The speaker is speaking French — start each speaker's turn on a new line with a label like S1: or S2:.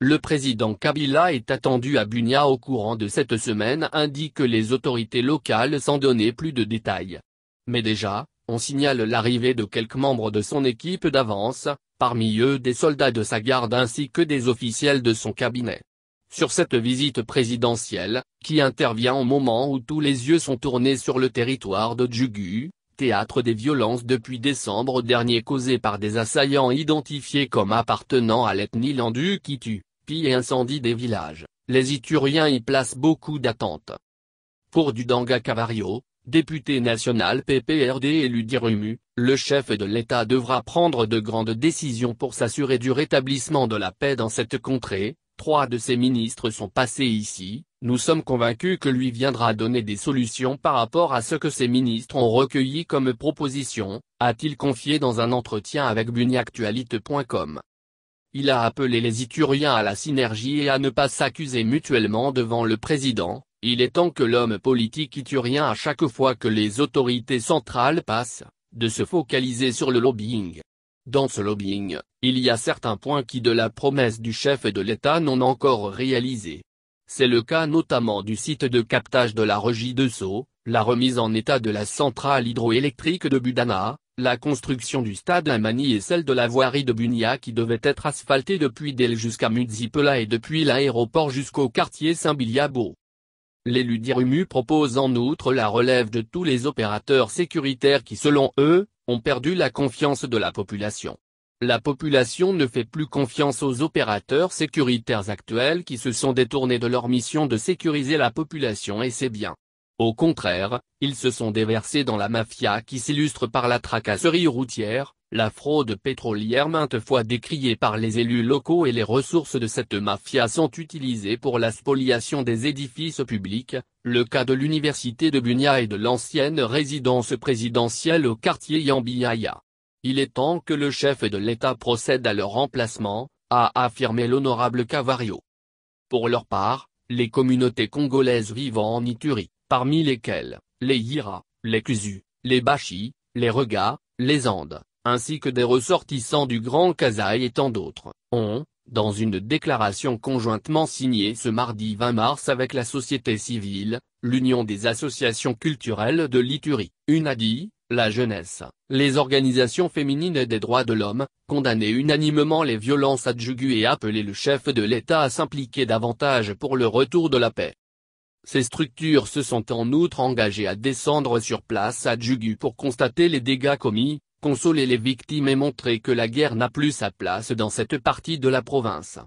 S1: Le président Kabila est attendu à Bunia au courant de cette semaine indique les autorités locales sans donner plus de détails. Mais déjà, on signale l'arrivée de quelques membres de son équipe d'avance, parmi eux des soldats de sa garde ainsi que des officiels de son cabinet. Sur cette visite présidentielle, qui intervient au moment où tous les yeux sont tournés sur le territoire de Djugu, théâtre des violences depuis décembre dernier causées par des assaillants identifiés comme appartenant à l'ethnie Landu qui tue et incendie des villages, les Ituriens y placent beaucoup d'attentes. Pour Dudanga Cavario, député national PPRD élu d'Irumu, le chef de l'État devra prendre de grandes décisions pour s'assurer du rétablissement de la paix dans cette contrée, trois de ses ministres sont passés ici, nous sommes convaincus que lui viendra donner des solutions par rapport à ce que ses ministres ont recueilli comme proposition, a-t-il confié dans un entretien avec buniactualite.com. Il a appelé les Ituriens à la synergie et à ne pas s'accuser mutuellement devant le président, il est temps que l'homme politique iturien à chaque fois que les autorités centrales passent, de se focaliser sur le lobbying. Dans ce lobbying, il y a certains points qui de la promesse du chef de l'État n'ont encore réalisé. C'est le cas notamment du site de captage de la regie de Sceaux, la remise en état de la centrale hydroélectrique de Budana, la construction du stade Amani et celle de la voirie de Bunia qui devait être asphaltée depuis Del jusqu'à Muzipola et depuis l'aéroport jusqu'au quartier Saint-Biliabo. L'élu d'Irumu propose en outre la relève de tous les opérateurs sécuritaires qui selon eux, ont perdu la confiance de la population. La population ne fait plus confiance aux opérateurs sécuritaires actuels qui se sont détournés de leur mission de sécuriser la population et ses biens. Au contraire, ils se sont déversés dans la mafia qui s'illustre par la tracasserie routière, la fraude pétrolière maintes fois décriée par les élus locaux et les ressources de cette mafia sont utilisées pour la spoliation des édifices publics, le cas de l'université de Bunia et de l'ancienne résidence présidentielle au quartier Yambiaya. Il est temps que le chef de l'État procède à leur remplacement, a affirmé l'honorable Cavario. Pour leur part, les communautés congolaises vivant en Iturie parmi lesquels, les Yira, les Kuzu, les Bashi, les Rega, les Andes, ainsi que des ressortissants du Grand Kazaï et tant d'autres, ont, dans une déclaration conjointement signée ce mardi 20 mars avec la société civile, l'Union des associations culturelles de l'Iturie, UNADI, la jeunesse, les organisations féminines et des droits de l'homme, condamné unanimement les violences adjugues et appelé le chef de l'État à s'impliquer davantage pour le retour de la paix. Ces structures se sont en outre engagées à descendre sur place à Jugu pour constater les dégâts commis, consoler les victimes et montrer que la guerre n'a plus sa place dans cette partie de la province.